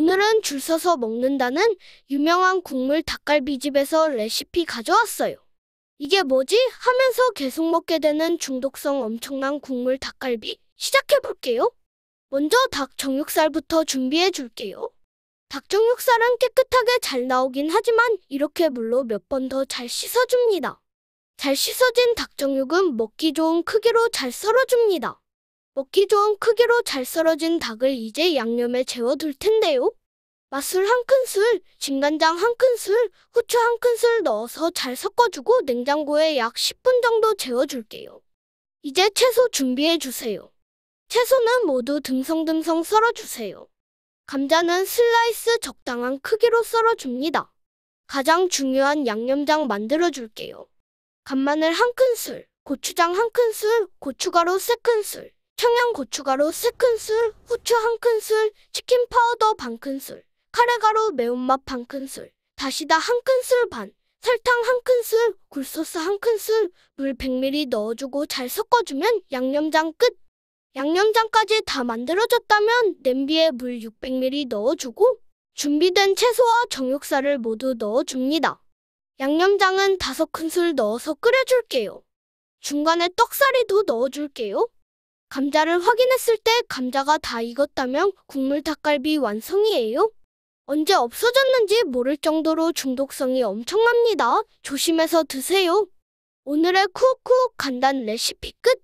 오늘은 줄 서서 먹는다는 유명한 국물 닭갈비집에서 레시피 가져왔어요. 이게 뭐지? 하면서 계속 먹게 되는 중독성 엄청난 국물 닭갈비 시작해볼게요. 먼저 닭 정육살부터 준비해 줄게요. 닭 정육살은 깨끗하게 잘 나오긴 하지만 이렇게 물로 몇 번 더 잘 씻어줍니다. 잘 씻어진 닭 정육은 먹기 좋은 크기로 잘 썰어줍니다. 먹기 좋은 크기로 잘 썰어진 닭을 이제 양념에 재워둘 텐데요. 맛술 한 큰술, 진간장 한 큰술, 후추 한 큰술 넣어서 잘 섞어주고 냉장고에 약 10분 정도 재워줄게요. 이제 채소 준비해주세요. 채소는 모두 듬성듬성 썰어주세요. 감자는 슬라이스 적당한 크기로 썰어줍니다. 가장 중요한 양념장 만들어줄게요. 간마늘 한 큰술, 고추장 한 큰술, 고춧가루 세 큰술, 청양고추가루 3큰술 후추 1큰술 치킨 파우더 반큰술, 카레가루 매운맛 반큰술, 다시다 1큰술 반, 설탕 1큰술 굴소스 1큰술물 100ml 넣어주고 잘 섞어주면 양념장 끝! 양념장까지 다 만들어졌다면 냄비에 물 600ml 넣어주고 준비된 채소와 정육살을 모두 넣어줍니다. 양념장은 5큰술 넣어서 끓여줄게요. 중간에 떡사리도 넣어줄게요. 감자를 확인했을 때 감자가 다 익었다면 국물 닭갈비 완성이에요. 언제 없어졌는지 모를 정도로 중독성이 엄청납니다. 조심해서 드세요. 오늘의 쿡쿡 간단 레시피 끝!